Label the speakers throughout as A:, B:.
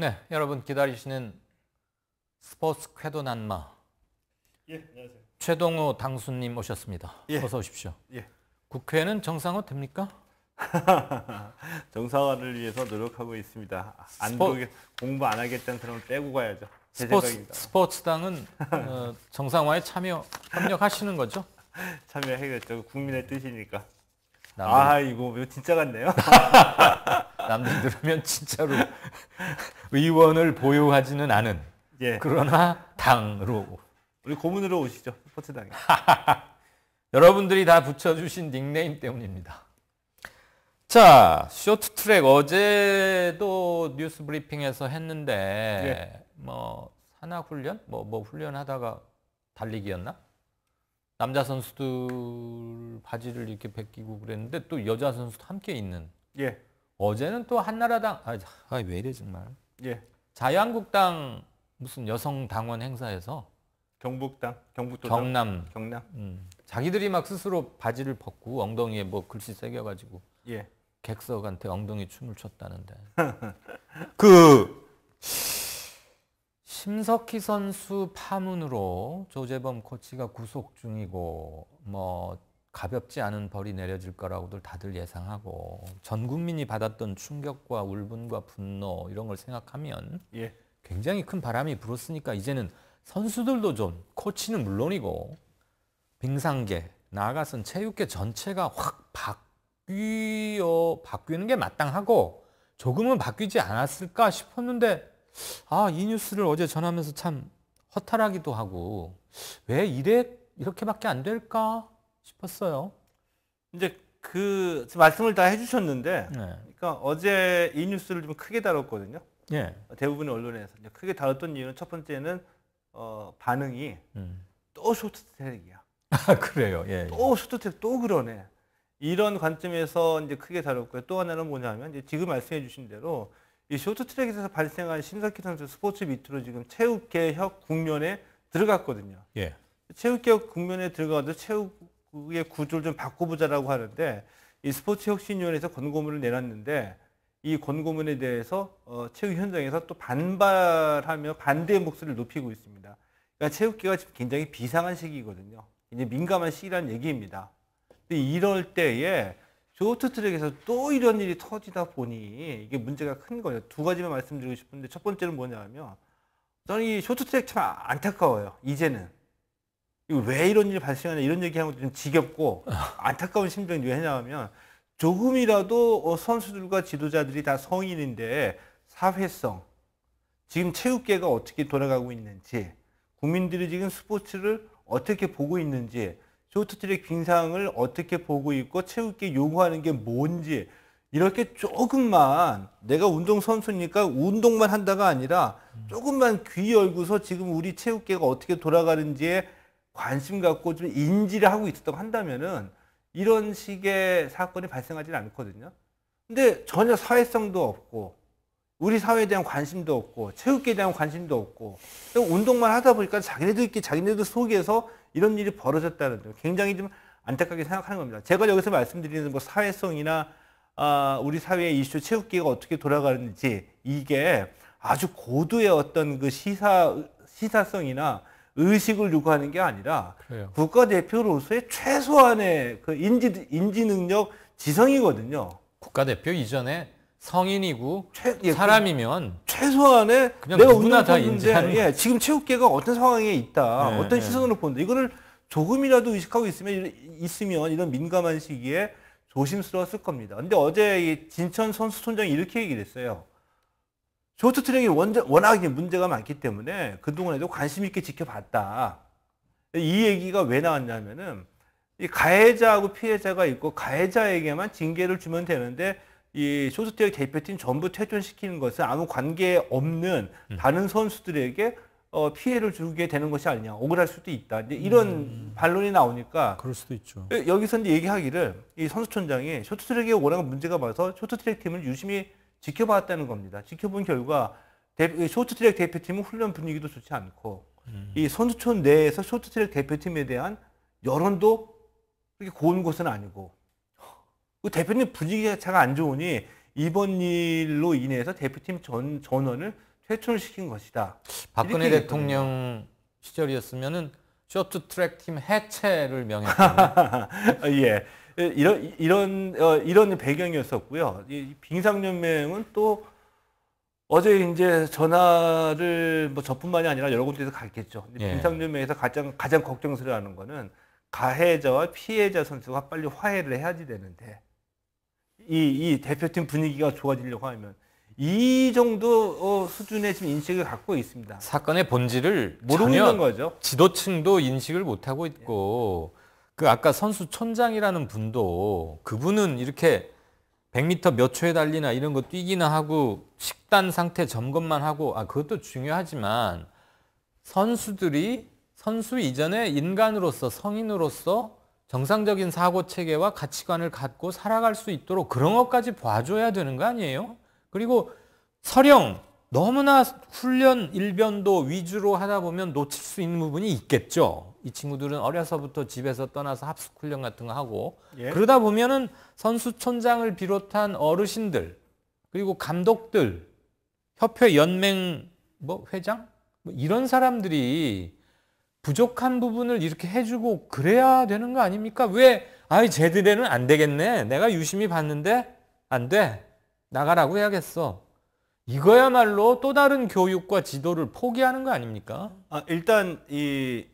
A: 네, 여러분 기다리시는 스포츠 쾌도 난마. 예, 안녕하세요. 최동호 당수님 오셨습니다. 예. 어서 오십시오. 예. 국회는 정상화 됩니까?
B: 정상화를 위해서 노력하고 있습니다. 스포... 보 공부 안 하겠다는 사람을 빼고 가야죠. 스포츠,
A: 스포츠당은 어, 정상화에 참여 협력하시는 거죠?
B: 참여해야겠죠. 국민의 뜻이니까.
A: 남은... 아 이거
B: 진짜 같네요.
A: 남들 들으면 진짜로 의원을 보유하지는 않은 예. 그러나 당으로 우리 고문으로 오시죠 포츠당에 여러분들이 다 붙여주신 닉네임 때문입니다. 자 쇼트트랙 어제도 뉴스 브리핑에서 했는데 예. 뭐 산악 훈련 뭐뭐 뭐 훈련하다가 달리기였나? 남자 선수들 바지를 이렇게 벗기고 그랬는데 또 여자 선수도 함께 있는 예. 어제는 또 한나라당 아, 아, 왜 이래 정말. 예. 자유한국당 무슨 여성 당원 행사에서 경북당,
B: 경북도 경남, 경남. 음,
A: 자기들이 막 스스로 바지를 벗고 엉덩이에 뭐 글씨 새겨가지고 예. 객석한테 엉덩이 춤을 췄다는데 그 심석희 선수 파문으로 조재범 코치가 구속 중이고 뭐 가볍지 않은 벌이 내려질 거라고들 다들 예상하고 전 국민이 받았던 충격과 울분과 분노 이런 걸 생각하면 예. 굉장히 큰 바람이 불었으니까 이제는 선수들도 좀 코치는 물론이고 빙상계 나아가선 체육계 전체가 확 바뀌어 바뀌는 게 마땅하고 조금은 바뀌지 않았을까 싶었는데 아 이 뉴스를 어제 전하면서 참 허탈하기도 하고
B: 왜 이래 이렇게밖에 안 될까 싶었어요. 이제 그 말씀을 다 해주셨는데, 네. 그러니까 어제 이 뉴스를 좀 크게 다뤘거든요. 네. 대부분의 언론에서 크게 다뤘던 이유는 첫 번째는 어, 반응이 음. 또 쇼트트랙이야.
A: 아 그래요. 예, 예.
B: 또 쇼트트랙 또 그러네. 이런 관점에서 이제 크게 다뤘고요. 또 하나는 뭐냐면 지금 말씀해주신 대로 이 쇼트트랙에서 발생한 심석희 선수 스포츠 밑으로 지금 체육개혁 국면에 들어갔거든요. 예. 체육개혁 국면에 들어가도 체육 그의 구조를 좀 바꿔보자라고 하는데 이 스포츠 혁신위원회에서 권고문을 내놨는데 이 권고문에 대해서 어, 체육 현장에서 또 반발하며 반대의 목소리를 높이고 있습니다. 그러니까 체육계가 지금 굉장히 비상한 시기거든요. 이제 민감한 시기라는 얘기입니다. 근데 이럴 때에 쇼트트랙에서 또 이런 일이 터지다 보니 이게 문제가 큰 거예요. 두 가지만 말씀드리고 싶은데 첫 번째는 뭐냐면 하 저는 이 쇼트트랙 참 안타까워요. 이제는 왜 이런 일이 발생하냐 이런 얘기하는 것도 좀 지겹고 안타까운 심정이 왜냐하면 조금이라도 어, 선수들과 지도자들이 다 성인인데 사회성, 지금 체육계가 어떻게 돌아가고 있는지, 국민들이 지금 스포츠를 어떻게 보고 있는지, 쇼트트랙 빙상을 어떻게 보고 있고 체육계 요구하는 게 뭔지 이렇게 조금만 내가 운동 선수니까 운동만 한다가 아니라 조금만 귀 열고서 지금 우리 체육계가 어떻게 돌아가는지에 관심 갖고 좀 인지를 하고 있었다고 한다면은 이런 식의 사건이 발생하지는 않거든요. 근데 전혀 사회성도 없고 우리 사회에 대한 관심도 없고 체육계에 대한 관심도 없고 운동만 하다 보니까 자기네들끼리 자기네들 속에서 이런 일이 벌어졌다는 점 굉장히 좀 안타깝게 생각하는 겁니다. 제가 여기서 말씀드리는 뭐 사회성이나 아, 우리 사회의 이슈 체육계가 어떻게 돌아가는지 이게 아주 고도의 어떤 그 시사 시사성이나 의식을 요구하는 게 아니라 그래요. 국가대표로서의 최소한의 그 인지, 인지 능력 지성이거든요. 국가대표 이전에 성인이고 최, 예, 사람이면 그 최소한의 그냥 내가 누구나 다 인지하는 예, 지금 체육계가 어떤 상황에 있다, 네, 어떤 네. 시선으로 네. 본다 이거를 조금이라도 의식하고 있으면 있으면 이런 민감한 시기에 조심스러웠을 겁니다. 근데 어제 진천 선수촌장이 이렇게 얘기를 했어요. 쇼트트랙이 워낙 문제가 많기 때문에 그동안에도 관심 있게 지켜봤다. 이 얘기가 왜 나왔냐면은 이 가해자하고 피해자가 있고 가해자에게만 징계를 주면 되는데 이 쇼트트랙 대표팀 전부 퇴전시키는 것은 아무 관계 없는 음. 다른 선수들에게 어, 피해를 주게 되는 것이 아니냐 억울할 수도 있다 이제 이런 음. 반론이 나오니까 그럴 수도 있죠 예, 여기서 이제 얘기하기를 이 선수촌장이 쇼트트랙에 워낙 문제가 많아서 쇼트트랙 팀을 유심히 지켜봤다는 겁니다. 지켜본 결과 쇼트트랙 대표팀은 훈련 분위기도 좋지 않고 음. 이 선수촌 내에서 쇼트트랙 대표팀에 대한 여론도 그렇게 고운 곳은 아니고 그 대표팀 분위기가 차가 안 좋으니 이번 일로 인해서 대표팀 전 전원을 퇴출시킨 것이다. 박근혜 대통령
A: 시절이었으면은 쇼트트랙 팀 해체를 명했거든
B: 어, 예. 이런 이런 어, 이런 배경이었었고요. 이 빙상연맹은 또 어제 이제 전화를 뭐 저뿐만이 아니라 여러 군데서 갔겠죠. 예. 빙상연맹에서 가장 가장 걱정스러워하는 거는 가해자와 피해자 선수가 빨리 화해를 해야지 되는데 이, 이 대표팀 분위기가 좋아지려고 하면 이 정도 어, 수준의 지금 인식을 갖고 있습니다.
A: 사건의 본질을 모르는 거죠.
B: 지도층도
A: 인식을 못하고 있고 그 아까 선수 촌장이라는 분도 그분은 이렇게 100m 몇 초에 달리나 이런 거 뛰기나 하고 식단 상태 점검만 하고 아 그것도 중요하지만 선수들이 선수 이전에 인간으로서 성인으로서 정상적인 사고 체계와 가치관을 갖고 살아갈 수 있도록 그런 것까지 봐줘야 되는 거 아니에요? 그리고 서령 너무나 훈련 일변도 위주로 하다 보면 놓칠 수 있는 부분이 있겠죠. 이 친구들은 어려서부터 집에서 떠나서 합숙 훈련 같은 거 하고 예. 그러다 보면은 선수촌장을 비롯한 어르신들 그리고 감독들 협회 연맹 뭐 회장 뭐 이런 사람들이 부족한 부분을 이렇게 해주고 그래야 되는 거 아닙니까? 왜 아이 쟤들에는 안 되겠네. 내가 유심히 봤는데 안 돼. 나가라고 해야겠어. 이거야말로
B: 또 다른 교육과 지도를 포기하는 거 아닙니까? 아, 일단 이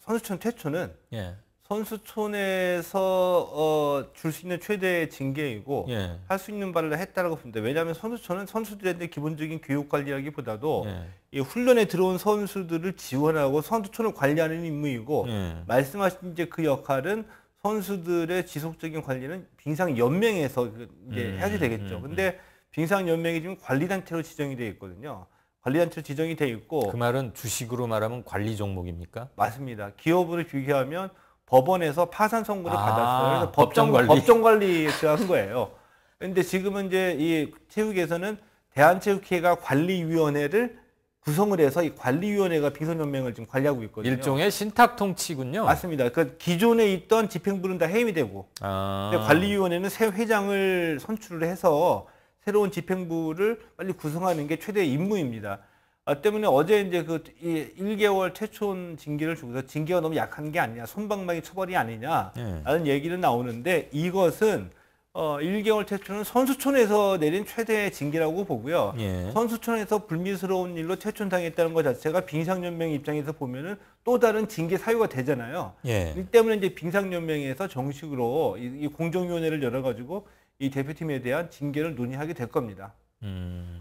B: 선수촌 태초는 예. 선수촌에서 어, 줄 수 있는 최대의 징계이고 예. 할수 있는 바를 했다라고 봅니다. 왜냐하면 선수촌은 선수들한테 기본적인 교육 관리하기보다도 예. 이 훈련에 들어온 선수들을 지원하고 선수촌을 관리하는 임무이고 예. 말씀하신 이제 그 역할은 선수들의 지속적인 관리는 빙상연맹에서 그 이제 음, 해야 되겠죠. 음, 음 근데 빙상연맹이 지금 관리단체로 지정이 되어 있거든요. 관리단체로 지정이 되어 있고 그 말은 주식으로 말하면 관리 종목입니까? 맞습니다. 기업으로 비교하면 법원에서 파산 선고를 아, 받았어요. 그래서 법정, 관리. 법정 관리 거예요. 근데 지금은 이제 이 체육에서는 대한체육회가 관리위원회를 구성을 해서 이 관리위원회가 비선연맹을 지금 관리하고 있거든요. 일종의 신탁통치군요. 맞습니다. 그 기존에 있던 집행부는 다 해임이 되고 아. 관리위원회는 새 회장을 선출을 해서 새로운 집행부를 빨리 구성하는 게 최대 임무입니다. 아, 때문에 어제 이제 그 1개월 최초 징계를 주고서 징계가 너무 약한 게 아니냐, 손방망이 처벌이 아니냐라는 예. 얘기를 나오는데 이것은 어, 1개월 퇴출은 선수촌에서 내린 최대의 징계라고 보고요. 예. 선수촌에서 불미스러운 일로 퇴출당했다는것 자체가 빙상연맹 입장에서 보면은 또 다른 징계 사유가 되잖아요. 예. 이 때문에 이제 빙상연맹에서 정식으로 이, 이 공정위원회를 열어가지고 이 대표팀에 대한 징계를 논의하게 될 겁니다. 음.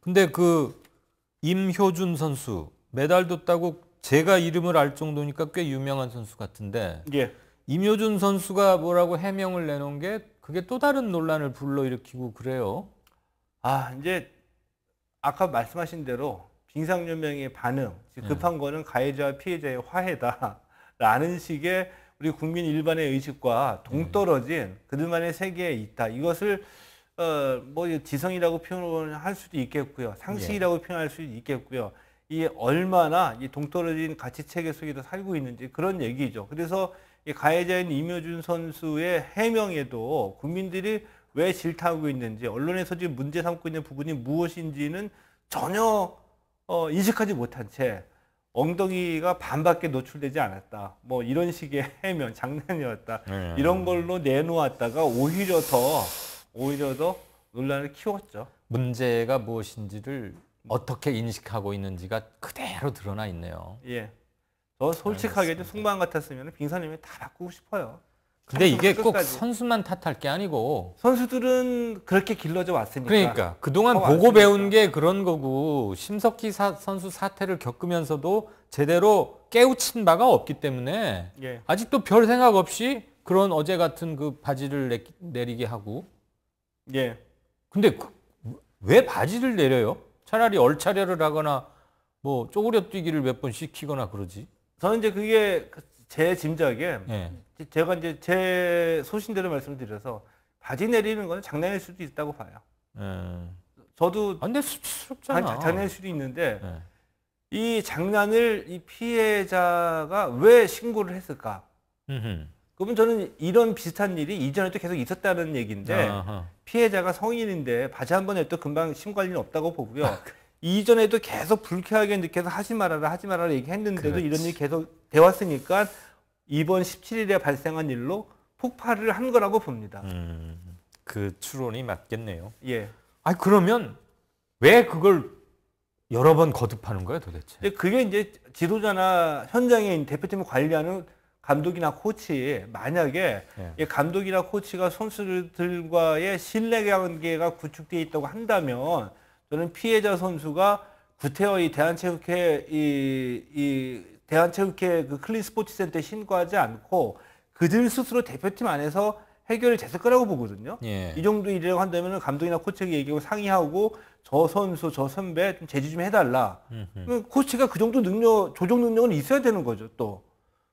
B: 근데 그 임효준 선수 메달 도따고 제가
A: 이름을 알 정도니까 꽤 유명한 선수 같은데. 예. 임효준 선수가 뭐라고 해명을
B: 내놓은 게 그게 또 다른 논란을 불러일으키고 그래요. 아, 이제 아까 말씀하신 대로 빙상연명의 반응, 네. 급한 네. 거는 가해자와 피해자의 화해다라는 식의 우리 국민 일반의 의식과 동떨어진 네. 그들만의 세계에 있다. 이것을 어, 뭐 지성이라고 표현할 수도 있겠고요. 상식이라고 예. 표현할 수도 있겠고요. 이 얼마나 이 동떨어진 가치 체계 속에서 살고 있는지 그런 얘기죠. 그래서 이 가해자인 임효준 선수의 해명에도 국민들이 왜 질타하고 있는지 언론에서 지금 문제 삼고 있는 부분이 무엇인지는 전혀 어, 인식하지 못한 채 엉덩이가 반밖에 노출되지 않았다. 뭐 이런 식의 해명 장난이었다. 네. 이런 걸로 내놓았다가 오히려 더 오히려 더 논란을 키웠죠. 문제가
A: 무엇인지를 어떻게 인식하고 있는지가 그대로 드러나 있네요. 예.
B: 저 솔직하게 좀속마 같았으면 빙산님이 다 바꾸고 싶어요. 근데 이게 끝까지. 꼭 선수만 탓할 게 아니고 선수들은 그렇게 길러져 왔으니까 그러니까 그동안 보고 왔으니까.
A: 배운 게 그런 거고 심석희 사, 선수 사태를 겪으면서도 제대로 깨우친 바가 없기 때문에 예. 아직도 별 생각 없이 그런 어제 같은 그 바지를 내, 내리게 하고 예 근데 그, 왜 바지를 내려요? 차라리 얼차려를 하거나 뭐 쪼그려 뛰기를 몇 번 시키거나 그러지
B: 저는 이제 그게 제 짐작에 예. 제가 이제 제 소신대로 말씀드려서 바지 내리는 건 장난일 수도 있다고 봐요.
A: 예.
B: 저도 아, 근수치잖아 장- 난일 수도 있는데 예. 이 장난을 이 피해자가 왜 신고를 했을까?
A: 그러면
B: 저는 이런 비슷한 일이 이전에도 계속 있었다는 얘기인데 아하. 피해자가 성인인데 바지 한번 해도 금방 신고할 일은 없다고 보고요. 아, 그 이전에도 계속 불쾌하게 느껴서 하지 말아라 하지 말아라 얘기했는데도 그렇지. 이런 일이 계속 돼 왔으니까 이번 17일에 발생한 일로 폭발을 한 거라고 봅니다.
A: 음, 그 추론이 맞겠네요.
B: 예. 아 그러면
A: 왜 그걸 여러 번 거듭하는 거예 도대체?
B: 그게 이제 지도자나 현장에 대표팀을 관리하는 감독이나 코치 만약에 예. 감독이나 코치가 선수들과의 신뢰 관계가 구축돼 있다고 한다면 또는 피해자 선수가 구태여 이 대한체육회 이, 이 대한체육회 그 클린 스포츠 센터에 신고하지 않고 그들 스스로 대표팀 안에서 해결을 됐을 거라고 보거든요. 예. 이 정도 일이라고 한다면 감독이나 코치에게 얘기하고 상의하고 저 선수, 저 선배 좀 제지 좀 해달라. 음흠. 코치가 그 정도 능력, 조정 능력은 있어야 되는 거죠, 또.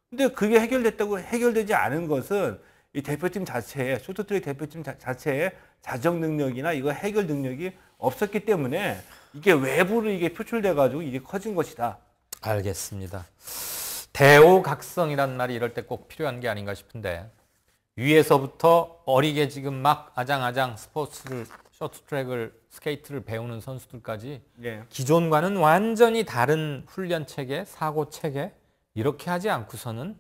B: 근데 그게 해결됐다고 해결되지 않은 것은 이 대표팀 자체에, 쇼트트랙 대표팀 자, 자체에 자정 능력이나 이거 해결 능력이 없었기 때문에 이게 외부로 이게 표출돼 가지고 일이 커진 것이다.
A: 알겠습니다. 대오각성이란 말이 이럴 때 꼭 필요한 게 아닌가 싶은데 위에서부터 어리게 지금 막 아장아장 스포츠를 쇼트트랙을 스케이트를 배우는 선수들까지 네. 기존과는 완전히 다른 훈련 체계, 사고 체계 이렇게
B: 하지 않고서는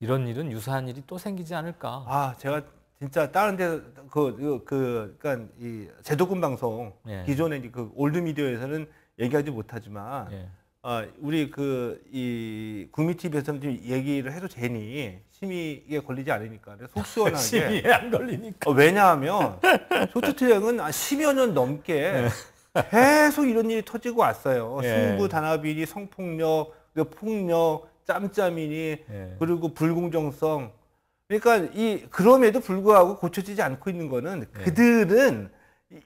B: 이런 일은 유사한 일이 또 생기지 않을까? 아, 제가 진짜 다른 데그그 그, 그, 그러니까 이 제도권 방송 예. 기존의 그 올드 미디어에서는 얘기하지 못하지만 예. 어, 우리 그이 국미 TV에서는 지 얘기를 해도 되니 심의에 걸리지 않으니까 속 시원하게 심의에 안 걸리니까 어, 왜냐하면 소프트은한 10여 년 넘게 예. 계속 이런 일이 터지고 왔어요. 예. 승부 단합이니 성폭력, 폭력, 짬짬이니 예. 그리고 불공정성 그러니까 이 그럼에도 불구하고 고쳐지지 않고 있는 거는 네. 그들은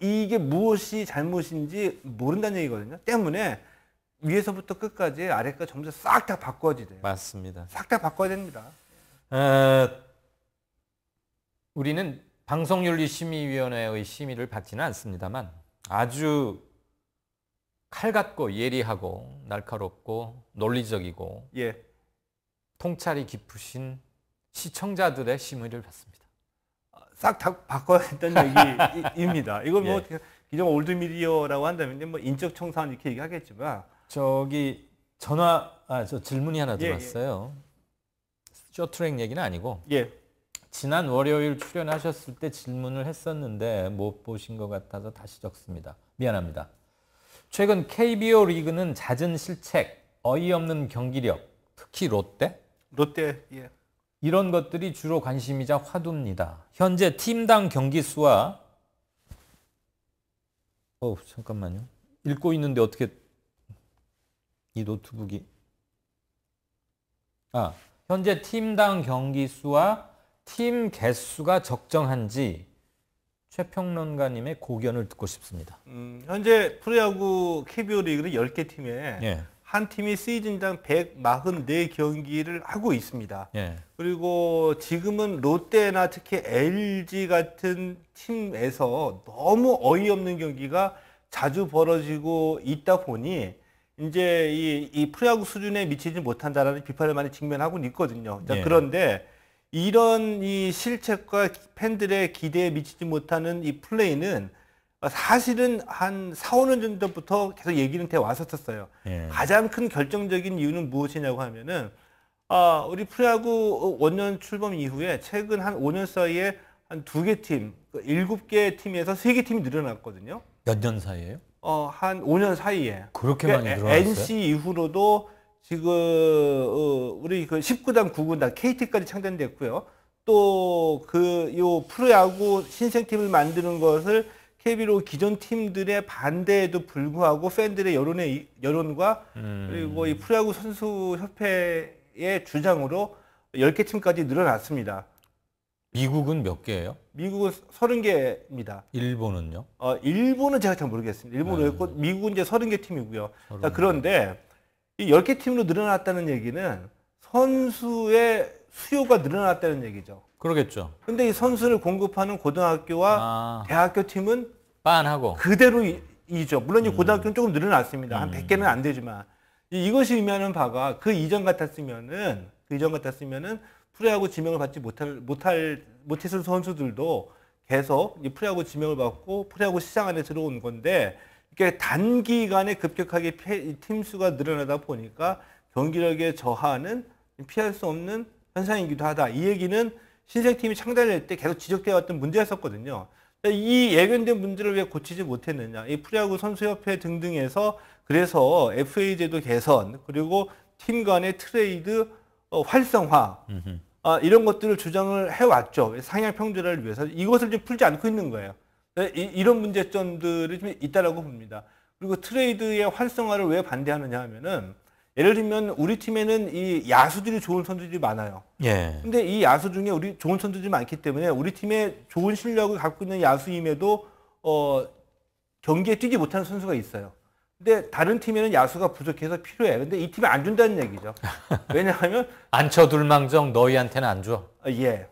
B: 이게 무엇이 잘못인지 모른다는 얘기거든요. 때문에 위에서부터 끝까지 아래가 점점 싹다바꿔야 돼요. 맞습니다. 싹 다 바꿔야 됩니다. 어,
A: 우리는 방송윤리심의위원회의 심의를 받지는 않습니다만 아주 칼 같고 예리하고 날카롭고 논리적이고 예. 통찰이 깊으신 시청자들의 심의를 받습니다.
B: 아, 싹다 바꿔야 된다 얘기입니다. 이걸 뭐 예. 기존 올드미디어라고 한다면 뭐 인적 청산 이렇게 얘기하겠지만 저기 전화 아저 질문이 하나 예, 예.
A: 들어왔어요. 쇼트랙 얘기는 아니고 예. 지난 월요일 출연하셨을 때 질문을 했었는데 못 보신 것 같아서 다시 적습니다. 미안합니다. 최근 KBO 리그는 잦은 실책, 어이없는 경기력, 특히 롯데? 롯데, 예. 이런 것들이 주로 관심이자 화두입니다. 현재 팀당 경기 수와 어 잠깐만요. 읽고 있는데 어떻게 이 노트북이 아 현재 팀당 경기 수와 팀 개수가 적정한지 최평론가님의 고견을 듣고 싶습니다.
B: 음, 현재 프로야구 KBO 리그는 10개 팀에 예. 한 팀이 시즌당 144경기를 하고 있습니다. 예. 그리고 지금은 롯데나 특히 LG 같은 팀에서 너무 어이없는 경기가 자주 벌어지고 있다 보니 이제 이, 이 프로야구 수준에 미치지 못한다라는 비판을 많이 직면하고 있거든요. 예. 그런데 이런 이 실책과 팬들의 기대에 미치지 못하는 이 플레이는 사실은 한 4, 5년 전부터 계속 얘기는 돼 왔었었어요. 예. 가장 큰 결정적인 이유는 무엇이냐고 하면은 아, 우리 프로야구 원년 출범 이후에 최근 한 5년 사이에 한 두 개 팀, 그 일곱 개 팀에서 세 개 팀이 늘어났거든요.
A: 몇 년 사이에요?
B: 어, 한 5년 사이에. 그렇게 그러니까 많이 늘어났어요? NC 이후로도 지금 어, 우리 그 19단, 9군단, KT까지 창단됐고요. 또 그 요 프로야구 신생팀을 만드는 것을 KB로 기존 팀들의 반대에도 불구하고 팬들의 여론의 여론과 음. 그리고 이 프로야구 선수 협회의 주장으로 10개 팀까지 늘어났습니다. 미국은 몇 개예요? 미국은 30개입니다.
A: 일본은요?
B: 어, 일본은 제가 잘 모르겠습니다. 일본은 음. 네. 고 미국은 이제 30개 팀이고요. 30개. 그런데 이 10개 팀으로 늘어났다는 얘기는 선수의 수요가 늘어났다는 얘기죠. 그러겠죠. 근데 이 선수를 공급하는 고등학교와 아. 대학교 팀은 빤하고 그대로 이죠. 물론 이 음. 고등학교는 조금 늘어났습니다. 한 100개는 음. 안 되지만 이것이 의미하는 바가 그 이전 같았으면은 그 이전 같았으면은 프로야구 지명을 받지 못할 못할 못했을 선수들도 계속 이 프로야구 지명을 받고 프로야구 시장 안에 들어온 건데 이게 단기간에 급격하게 팀 수가 늘어나다 보니까 경기력의 저하는 피할 수 없는 현상이기도 하다. 이 얘기는 신생팀이 창단될 때 계속 지적되어 왔던 문제였었거든요. 그러니까 이 예견된 문제를 왜 고치지 못했느냐. 이 프리야구 선수협회 등등에서 그래서 FA 제도 개선 그리고 팀 간의 트레이드 어, 활성화 아, 이런 것들을 주장을 해왔죠. 상향 평준화를 위해서 이것을 좀 풀지 않고 있는 거예요. 그러니까 이, 런 문제점들이 좀있다고 봅니다. 그리고 트레이드의 활성화를 왜 반대하느냐 하면은 예를 들면 우리 팀에는 이 야수들이 좋은 선수들이 많아요. 예. 근데 이 야수 중에 우리 좋은 선수들이 많기 때문에 우리 팀에 좋은 실력을 갖고 있는 야수임에도 어 경기에 뛰지 못하는 선수가 있어요. 근데 다른 팀에는 야수가 부족해서 필요해. 근데 이 팀에 안 준다는 얘기죠. 왜냐하면
A: 안 쳐둘망정 너희한테는 안 줘.
B: 아, 예.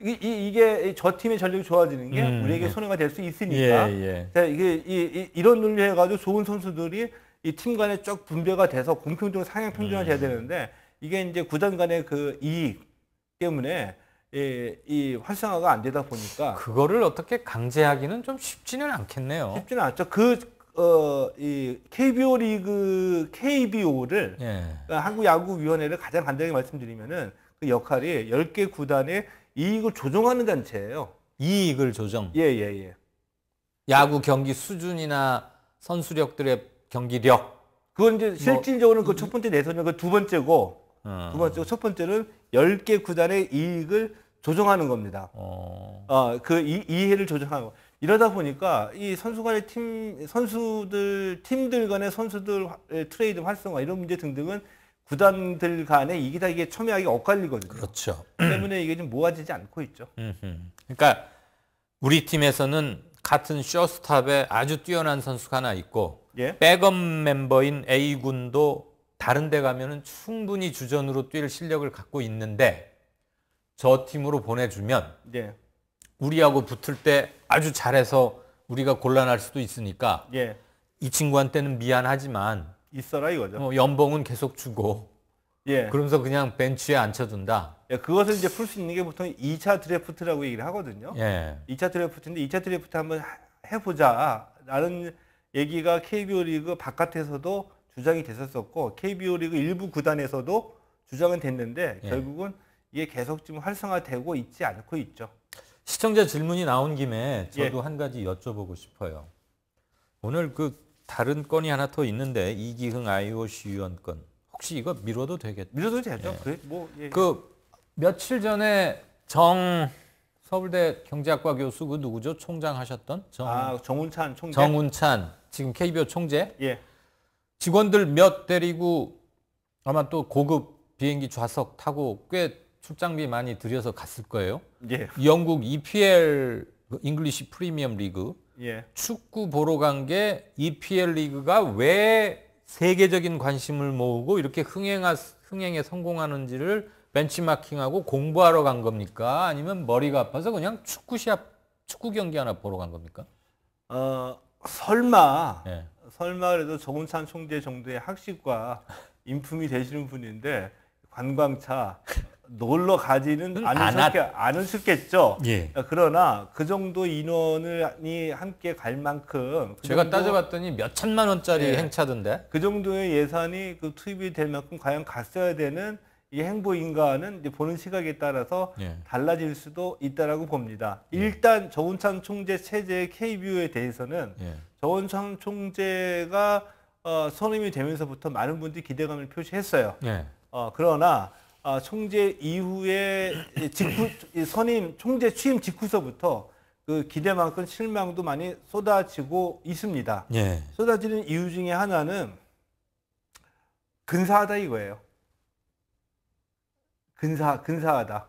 B: 이, 이, 이게 저 팀의 전력이 좋아지는 게 음, 우리에게 음. 손해가 될 수 있으니까 예, 예. 자, 이게 이, 이, 이런 논리해가지고 좋은 선수들이 이팀 간에 쭉 분배가 돼서 공평적으로 상향 평준화 돼야 네. 되는데 이게 이제 구단 간의 그 이익 때문에 이, 이 활성화가 안 되다 보니까 그거를 어떻게 강제하기는 좀 쉽지는 않겠네요. 쉽지는 않죠. 그 어, 이 KBO 리그 KBO를 예. 그 한국 야구 위원회를 가장 간단하게 말씀드리면은 그 역할이 10개 구단의 이익을 조정하는 단체예요. 이익을 조정. 예, 예, 예. 야구 경기 수준이나 선수력들의 경기력. 그건 이제 뭐 실질적으로는 뭐, 그 그첫 번째 내선이그두 번째고 어. 두번째첫 번째는 10개 구단의 이익을 조정하는 겁니다. 어. 어그 이, 이해를 조정하고 이러다 보니까 이 선수 간의 팀, 선수들, 팀들 간의 선수들 트레이드 활성화 이런 문제 등등은 구단들 간의 이기다기에 첨예하게 엇갈리거든요. 그렇죠. 그 때문에 이게 좀 모아지지 않고 있죠.
A: 그러니까 우리 팀에서는 같은 쇼스탑에 아주 뛰어난 선수가 하나 있고 예? 백업 멤버인 A군도 다른 데가면 충분히 주전으로 뛸 실력을 갖고 있는데 저 팀으로 보내주면 예. 우리하고 붙을 때 아주 잘해서 우리가 곤란할 수도 있으니까 예. 이 친구한테는 미안하지만
B: 있어라 이거죠. 어,
A: 연봉은 계속 주고 예. 그러면서 그냥 벤치에 앉혀둔다.
B: 예, 그것을 이제 풀 수 있는 게 보통 2차 드래프트라고 얘기를 하거든요. 예. 2차 드래프트인데 2차 드래프트 한번 해보자라는 얘기가 KBO 리그 바깥에서도 주장이 됐었었고 KBO 리그 일부 구단에서도 주장은 됐는데 예. 결국은 이게 계속 지금 활성화되고 있지 않고 있죠.
A: 시청자 질문이 나온 김에 예. 저도 예. 한 가지 여쭤보고 싶어요. 오늘 그 다른 건이 하나 더 있는데 이기흥 IOC 위원 건 혹시 이거 미뤄도 되겠죠? 미뤄도 되죠. 예. 그래? 뭐그 며칠 전에 정 서울대 경제학과 교수 그 누구죠? 총장 하셨던 정 아, 정운찬 총재. 정운찬 지금 KBO 총재. 예. 직원들 몇 데리고 아마 또 고급 비행기 좌석 타고 꽤 출장비 많이 들여서 갔을 거예요. 예. 영국 EPL 잉글리시 프리미엄 리그 예. 축구 보러 간 게 EPL 리그가 왜 세계적인 관심을 모으고 이렇게 흥행하, 흥행에 성공하는지를 벤치마킹하고 공부하러 간 겁니까? 아니면 머리가 아파서 그냥
B: 축구 시합, 축구 경기 하나 보러 간 겁니까? 어, 설마, 네. 설마 그래도 정은찬 총재 정도의 학식과 인품이 되시는 분인데 관광차 놀러 가지는 음, 않으셨겠죠. 예. 그러나 그 정도 인원이 함께 갈 만큼 그 제가 정도, 따져봤더니 몇 천만 원짜리 예.
A: 행차던데.
B: 그 정도의 예산이 그 투입이 될 만큼 과연 갔어야 되는 이 행보인가는 보는 시각에 따라서 예. 달라질 수도 있다라고 봅니다. 예. 일단 저원창 총재 체제의 KBO에 대해서는 예. 저원창 총재가 어, 선임이 되면서부터 많은 분들이 기대감을 표시했어요. 예. 어, 그러나 어, 총재 이후에 직후 선임 총재 취임 직후서부터 그 기대만큼 실망도 많이 쏟아지고 있습니다. 예. 쏟아지는 이유 중에 하나는 근사하다 이거예요. 근사 근사하다.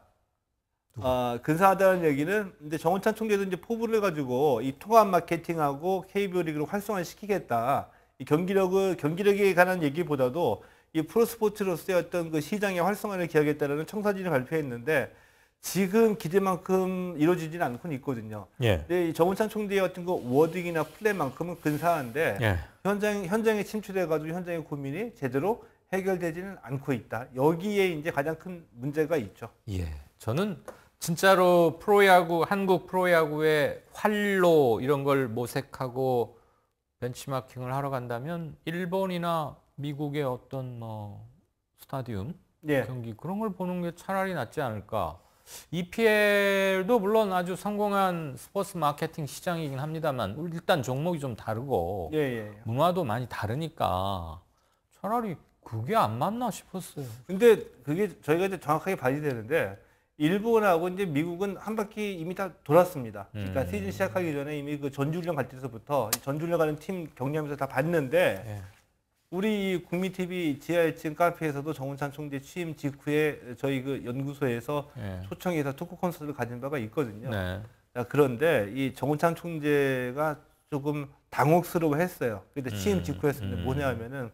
B: 아, 근사하다는 얘기는 근데 정우찬 총재도 이제 포부를 가지고 이 통합 마케팅하고 KBO 리그를 활성화시키겠다. 이 경기력을 경기력에 관한 얘기보다도 이 프로스포츠로서의 어떤 그 시장의 활성화를 기하겠다라는 청사진을 발표했는데 지금 기대만큼 이루어지지는 않고는 있거든요. 예. 근데 이 정운찬 총재의 어떤 그 워딩이나 플랜만큼은 근사한데 예. 현장 현장에 침출해가지고 현장의 고민이 제대로 해결되지는 않고 있다. 여기에 이제 가장 큰 문제가 있죠. 예. 저는 진짜로 프로야구
A: 한국 프로야구의 활로 이런 걸 모색하고 벤치마킹을 하러 간다면 일본이나 미국의 어떤 뭐 스타디움 예. 경기 그런 걸 보는 게 차라리 낫지 않을까. EPL도 물론 아주 성공한 스포츠 마케팅 시장이긴 합니다만 일단 종목이 좀 다르고 예, 예.
B: 예. 문화도 많이 다르니까 차라리 그게 안 맞나 싶었어요. 근데 그게 저희가 이제 정확하게 발휘되는데 일본하고 이제 미국은 한 바퀴 이미 다 돌았습니다. 그러니까 음. 시즌 시작하기 전에 이미 그 전주훈련 갈 때서부터 전주훈련 가는 팀격려하면서다 봤는데 예. 우리 국민 TV 지하 1층 카페에서도 정운찬 총재 취임 직후에 저희 그 연구소에서 예. 초청해서 토크 콘서트를 가진 바가 있거든요. 네. 그런데 이 정운찬 총재가 조금 당혹스러워했어요. 근데 취임 음, 직후였는데 음. 뭐냐면은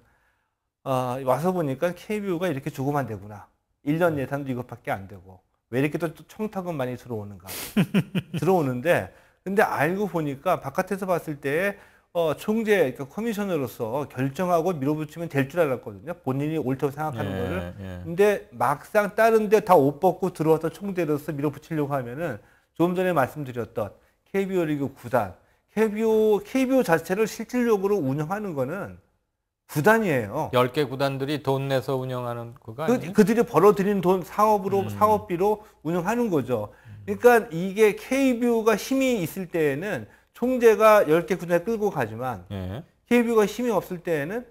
B: 어, 와서 보니까 KBO가 이렇게 조그만 되구나. 1년 예산도 이것밖에 안 되고 왜 이렇게 또 청탁은 많이 들어오는가 들어오는데 근데 알고 보니까 바깥에서 봤을 때 어, 총재 그러니까 커미셔너로서 결정하고 밀어붙이면 될 줄 알았거든요 본인이 옳다고 생각하는 예, 거를 예. 근데 막상 다른데 다 옷 벗고 들어와서 총재로서 밀어붙이려고 하면은 조금 전에 말씀드렸던 KBO 리그 구단 KBO KBO 자체를 실질적으로 운영하는 거는 구단이에요.
A: 10개 구단들이 돈 내서 운영하는 그거 아니 그,
B: 들이 벌어들인 돈 사업으로 음. 사업비로 운영하는 거죠. 그러니까 이게 KBO가 힘이 있을 때에는 총재가 10개 구단에 끌고 가지만 예. KBO가 힘이 없을 때에는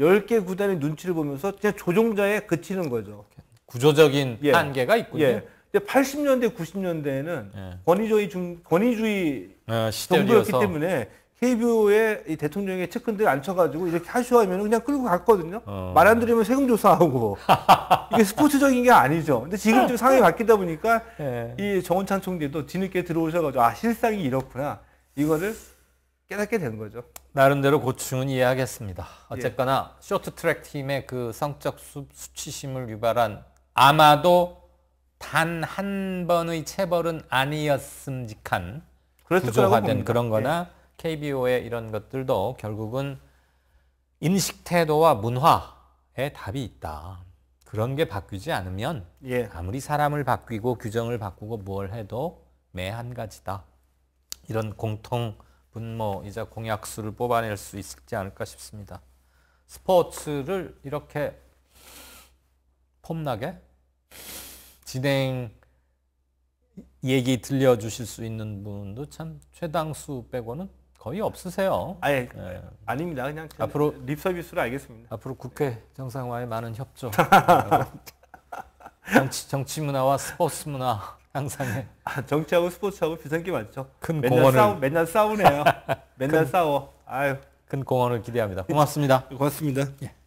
B: 10개 구단의 눈치를 보면서 그냥 조종자에 그치는 거죠.
A: 구조적인 예. 한계가 있군요. 예.
B: 근데 80년대, 90년대에는 예. 권위주의 중, 권위주의 어, 시절어 정부였기 때문에 KBO에 이 대통령의 측근들 앉혀가지고 이렇게 하쇼하면 그냥 끌고 갔거든요. 어. 말안 들으면 세금 조사하고. 이게 스포츠적인 게 아니죠. 근데 지금 좀 상황이 네. 바뀌다 보니까 네. 이 정원찬 총리도 뒤늦게 들어오셔가지고 아, 실상이 이렇구나. 이거를 깨닫게 된 거죠. 나름대로
A: 고충은 이해하겠습니다. 예. 어쨌거나 예. 쇼트트랙 팀의 그 성적 수, 수치심을 유발한 아마도 단 한 번의 체벌은 아니었음직한 구조화된 그런 거나 예. KBO의 이런 것들도 결국은 인식 태도와 문화에 답이 있다. 그런 게 바뀌지 않으면 예. 아무리 사람을 바뀌고 규정을 바꾸고 뭘 해도 매 한 가지다. 이런 공통 분모이자 공약수를 뽑아낼 수 있지 않을까 싶습니다. 스포츠를 이렇게 폼나게 진행 얘기 들려주실 수 있는 분도 참 최당수 빼고는 거의 없으세요. 아예 네. 아닙니다. 그냥 앞으로 립 서비스로 알겠습니다. 앞으로 국회 정상화에 많은 협조. 정치, 정치 문화와 스포츠 문화 향상에. 아, 정치하고 스포츠하고 비슷한 게 많죠.
B: 큰 맨날 공헌을 싸우, 맨날 싸우네요. 맨날 큰,
A: 싸워. 아유. 큰 공헌을 기대합니다. 고맙습니다.
B: 고맙습니다. 예.